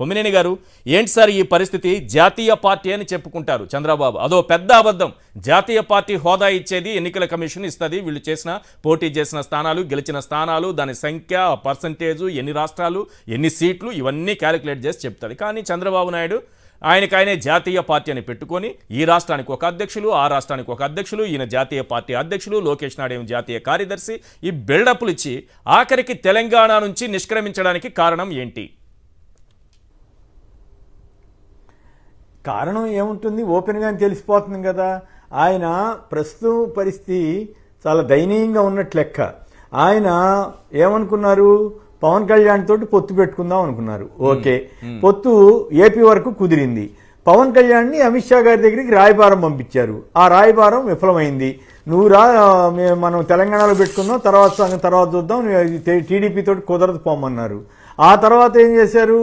కొమ్మినేని గారు ఏంటి సార్ ఈ పరిస్థితి జాతీయ పార్టీ అని చెప్పుకుంటారు చంద్రబాబు అదో పెద్ద అబద్ధం జాతీయ పార్టీ హోదా ఇచ్చేది ఎన్నికల కమిషన్ ఇస్తుంది వీళ్ళు చేసిన పోటీ చేసిన స్థానాలు గెలిచిన స్థానాలు దాని సంఖ్య పర్సంటేజు ఎన్ని రాష్ట్రాలు ఎన్ని సీట్లు ఇవన్నీ క్యాలిక్యులేట్ చేసి చెప్తుంది కానీ చంద్రబాబు నాయుడు ఆయనకాయనే జాతీయ పార్టీ అని పెట్టుకొని ఈ రాష్ట్రానికి ఒక అధ్యక్షులు ఆ రాష్ట్రానికి ఒక అధ్యక్షులు ఈయన జాతీయ పార్టీ అధ్యక్షులు లోకేష్ నాయుడు జాతీయ కార్యదర్శి ఈ బిల్డప్లు ఇచ్చి ఆఖరికి తెలంగాణ నుంచి నిష్క్రమించడానికి కారణం ఏంటి కారణం ఏముంటుంది ఓపెన్గా తెలిసిపోతుంది కదా ఆయన ప్రస్తుతం పరిస్థితి చాలా దయనీయంగా ఉన్నట్లు లెక్క ఆయన ఏమనుకున్నారు పవన్ కళ్యాణ్ తోటి పొత్తు పెట్టుకుందాం అనుకున్నారు ఓకే పొత్తు ఏపీ వరకు కుదిరింది పవన్ కళ్యాణ్ని అమిత్ షా గారి దగ్గరికి రాయభారం పంపించారు ఆ రాయభారం విఫలమైంది నువ్వు రా మనం తెలంగాణలో పెట్టుకుందాం తర్వాత తర్వాత చూద్దాం టీడీపీ తోటి కుదరదు పోమన్నారు ఆ తర్వాత ఏం చేశారు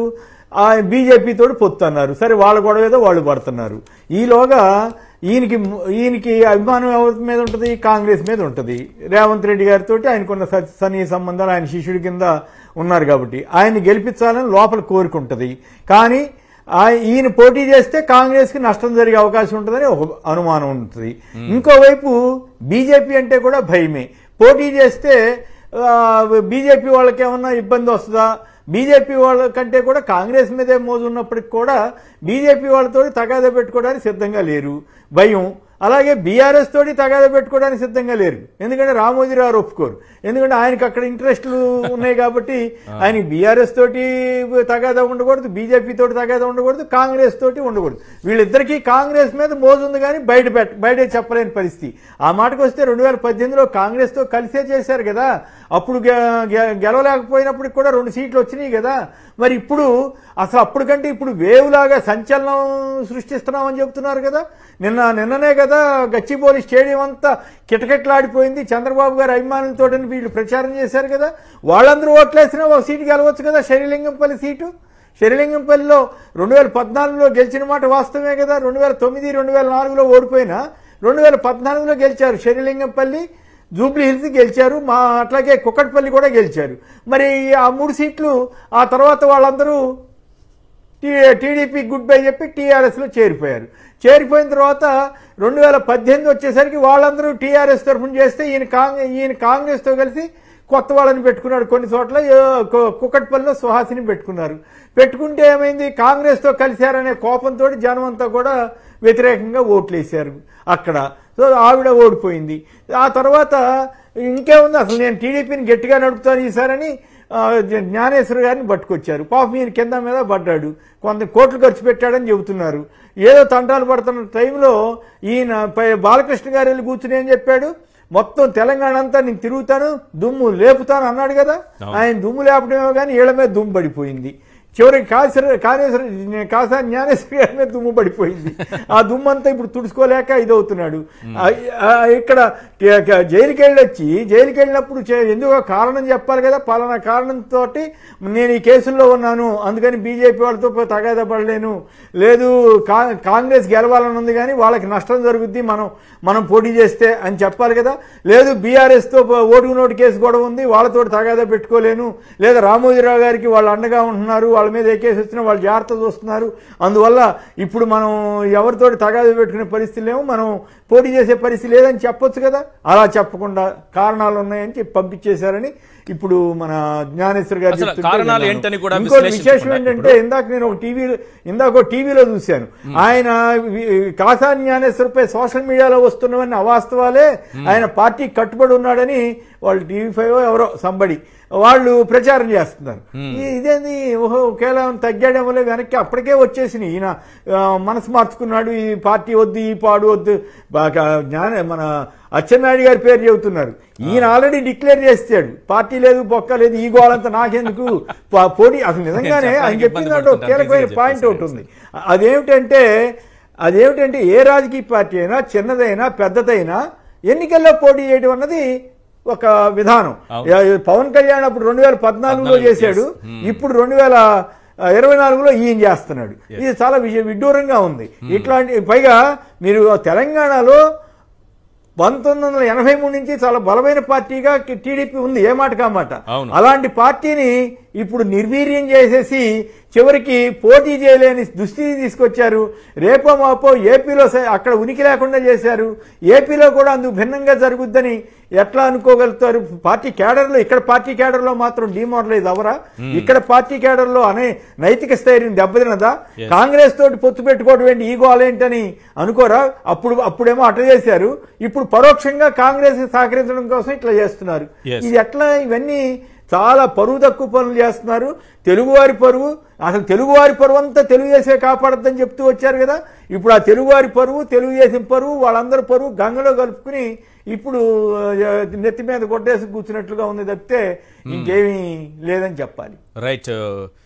బీజేపీ తోడు పొత్తు అన్నారు సరే వాళ్ళ గొడవ ఏదో వాళ్ళు పడుతున్నారు ఈలోగా ఈయనకి ఈయనకి అభిమానం ఎవరి మీద ఉంటుంది కాంగ్రెస్ మీద ఉంటుంది రేవంత్ రెడ్డి గారితో ఆయనకున్న సని సంబంధాలు ఆయన శిష్యుడి కింద ఉన్నారు కాబట్టి ఆయన్ని గెలిపించాలని లోపల కోరుకుంటుంది కానీ ఈయన పోటీ చేస్తే కాంగ్రెస్కి నష్టం జరిగే అవకాశం ఉంటుందని ఒక అనుమానం ఉంటుంది ఇంకోవైపు బీజేపీ అంటే కూడా భయమే పోటీ చేస్తే బీజేపీ వాళ్ళకేమన్నా ఇబ్బంది వస్తుందా బీజేపీ వాళ్ళ కంటే కూడా కాంగ్రెస్ మీదే మోజు ఉన్నప్పటికి కూడా బీజేపీ వాళ్ళతో తగాదా పెట్టుకోవడానికి సిద్ధంగా లేరు భయం అలాగే బీఆర్ఎస్ తోటి తగాద పెట్టుకోవడానికి సిద్ధంగా లేరు ఎందుకంటే రామోజీరావు ఒప్పుకోరు ఎందుకంటే ఆయనకు అక్కడ ఇంట్రెస్ట్లు ఉన్నాయి కాబట్టి ఆయన బీఆర్ఎస్ తోటి తగాద ఉండకూడదు బీజేపీ తోటి తగాద ఉండకూడదు కాంగ్రెస్ తోటి ఉండకూడదు వీళ్ళిద్దరికీ కాంగ్రెస్ మీద మోజు ఉంది కానీ బయట బయట చెప్పలేని పరిస్థితి ఆ మాటకు వస్తే రెండు వేల పద్దెనిమిదిలో కాంగ్రెస్తో కలిసే చేశారు కదా అప్పుడు గెలవలేకపోయినప్పుడు కూడా రెండు సీట్లు వచ్చినాయి కదా మరి ఇప్పుడు అసలు అప్పటికంటే ఇప్పుడు వేవ్ లాగా సంచలనం సృష్టిస్తున్నామని చెప్తున్నారు కదా నిన్న నిన్ననే కదా కదా గచ్చిబౌలి స్టేడియం అంతా కిటకిటలాడిపోయింది చంద్రబాబు గారు అభిమానులతో వీళ్ళు ప్రచారం చేశారు కదా వాళ్ళందరూ ఓట్లేసినా ఒక సీటు గెలవచ్చు కదా శనిలింగంపల్లి సీటు శనిలింగంపల్లిలో రెండు వేల పద్నాలుగులో గెలిచిన మాట వాస్తవమే కదా రెండు వేల తొమ్మిది రెండు వేల నాలుగులో ఓడిపోయినా రెండు వేల పద్నాలుగులో గెలిచారు శనిలింగంపల్లి జూబ్లీ హిల్స్ గెలిచారు మా అట్లాగే కుక్కట్పల్లి కూడా గెలిచారు మరి ఆ మూడు సీట్లు ఆ తర్వాత వాళ్ళందరూ టీడీపీ గుడ్ బై చెప్పి టీఆర్ఎస్లో చేరిపోయారు చేరిపోయిన తర్వాత రెండు వేల పద్దెనిమిది వచ్చేసరికి వాళ్ళందరూ టీఆర్ఎస్ తరఫున చేస్తే ఈయన కాంగ్రెస్ ఈయన కాంగ్రెస్తో కలిసి కొత్త వాళ్ళని పెట్టుకున్నాడు కొన్ని చోట్ల కుక్కట్పల్లిలో సుహాసిని పెట్టుకున్నారు పెట్టుకుంటే ఏమైంది కాంగ్రెస్తో కలిశారనే కోపంతో జనం అంతా కూడా వ్యతిరేకంగా వేశారు అక్కడ సో ఆవిడ ఓడిపోయింది ఆ తర్వాత ఇంకేముంది అసలు నేను టీడీపీని గట్టిగా నడుపుతాను ఈసారని జ్ఞానేశ్వర గారిని పట్టుకొచ్చారు పాప ఈయన కింద మీద పడ్డాడు కొంత కోట్లు ఖర్చు పెట్టాడని చెబుతున్నారు ఏదో తంటాలు పడుతున్న టైంలో ఈయన బాలకృష్ణ గారు వెళ్ళి కూర్చుని ఏం చెప్పాడు మొత్తం తెలంగాణ అంతా నేను తిరుగుతాను దుమ్ము లేపుతాను అన్నాడు కదా ఆయన దుమ్ము లేపడమే కానీ ఈళ్ళ మీద దుమ్ము పడిపోయింది చివరికి కాసిన కానేశ్వర కాసా జ్ఞానేశ్వరి మీద దుమ్ము పడిపోయింది ఆ దుమ్ము అంతా ఇప్పుడు తుడుచుకోలేక ఇదవుతున్నాడు ఇక్కడ జైలుకి వెళ్ళొచ్చి జైలుకి వెళ్ళినప్పుడు ఎందుకు కారణం చెప్పాలి కదా పలానా కారణంతో నేను ఈ కేసుల్లో ఉన్నాను అందుకని బీజేపీ వాళ్ళతో తగాదా పడలేను లేదు కాంగ్రెస్ గెలవాలని ఉంది కానీ వాళ్ళకి నష్టం జరుగుద్ది మనం మనం పోటీ చేస్తే అని చెప్పాలి కదా లేదు బీఆర్ఎస్తో ఓటుకు నోటు కేసు గొడవ ఉంది వాళ్ళతో తగాదా పెట్టుకోలేను లేదా రామోజీరావు గారికి వాళ్ళు అండగా ఉంటున్నారు వాళ్ళ మీద ఎక్కేసొచ్చినా వాళ్ళు జాగ్రత్త చూస్తున్నారు అందువల్ల ఇప్పుడు మనం ఎవరితోటి తగాదు పెట్టుకునే పరిస్థితి లేవు మనం పోటీ చేసే పరిస్థితి లేదని చెప్పొచ్చు కదా అలా చెప్పకుండా కారణాలు ఉన్నాయని చెప్పి పంపించేశారని ఇప్పుడు మన జ్ఞానేశ్వర్ గారు కారణాలు ఏంటని కూడా ఇంకోటి విశేషం ఏంటంటే ఇందాక నేను ఒక టీవీ ఇందాక టీవీలో చూశాను ఆయన కాసా పై సోషల్ మీడియాలో వస్తున్నవన్నీ అవాస్తవాలే ఆయన పార్టీ కట్టుబడి ఉన్నాడని వాళ్ళు టీవీ ఫైవ్ ఎవరో సంబడి వాళ్ళు ప్రచారం చేస్తున్నారు ఇదేంది ఓహో ఒకేలా తగ్గాడేమో వెనక్కి అప్పటికే వచ్చేసినాయి ఈయన మనసు మార్చుకున్నాడు ఈ పార్టీ వద్దు ఈ పాడు వద్దు జ్ఞాన మన అచ్చెన్నాయుడు గారి పేరు చెబుతున్నారు ఈయన ఆల్రెడీ డిక్లేర్ చేస్తాడు పార్టీ పార్టీ లేదు బొక్క లేదు ఈ గోళంత నాకెందుకు పోటీ అసలు నిజంగానే ఆయన చెప్పిన దాంట్లో కీలకమైన పాయింట్ ఒకటి ఉంది అదేమిటంటే అదేమిటంటే ఏ రాజకీయ పార్టీ అయినా చిన్నదైనా పెద్దదైనా ఎన్నికల్లో పోటీ చేయడం అన్నది ఒక విధానం పవన్ కళ్యాణ్ అప్పుడు రెండు వేల పద్నాలుగులో చేశాడు hmm. ఇప్పుడు రెండు వేల ఇరవై నాలుగులో ఈయన చేస్తున్నాడు ఇది చాలా విడ్డూరంగా ఉంది hmm. ఇట్లాంటి పైగా మీరు తెలంగాణలో పంతొమ్మిది వందల ఎనభై మూడు నుంచి చాలా బలమైన పార్టీగా టీడీపీ ఉంది ఏ మాట కామాట అలాంటి పార్టీని ఇప్పుడు నిర్వీర్యం చేసేసి చివరికి పోటీ చేయలేని దుస్థితి తీసుకొచ్చారు రేపో మాపో ఏపీలో అక్కడ ఉనికి లేకుండా చేశారు ఏపీలో కూడా అందుకు భిన్నంగా జరుగుద్దని ఎట్లా అనుకోగలుగుతారు పార్టీ కేడర్లో ఇక్కడ పార్టీ కేడర్లో మాత్రం డిమోరలైజ్ అవరా ఇక్కడ పార్టీ కేడర్లో అనే నైతిక స్థైర్యం దెబ్బతినదా కాంగ్రెస్ తోటి పొత్తు పెట్టుకోవడం ఏంటి ఈగో అలేంటని అనుకోరా అప్పుడు అప్పుడేమో అట్ట చేశారు ఇప్పుడు ఇప్పుడు పరోక్షంగా కాంగ్రెస్ సహకరించడం కోసం ఇట్లా చేస్తున్నారు ఇది ఎట్లా ఇవన్నీ చాలా పరువు తక్కువ పనులు చేస్తున్నారు తెలుగువారి పరువు అసలు తెలుగువారి పరువు అంతా తెలుగుదేశమే కాపాడద్దని చెప్తూ వచ్చారు కదా ఇప్పుడు ఆ తెలుగువారి పరువు తెలుగుదేశం పరువు వాళ్ళందరి పరువు గంగలో కలుపుకుని ఇప్పుడు నెత్తి మీద కొట్టేసి కూర్చున్నట్లుగా ఉంది తప్పితే hmm. ఇంకేమీ లేదని చెప్పాలి రైట్ uh,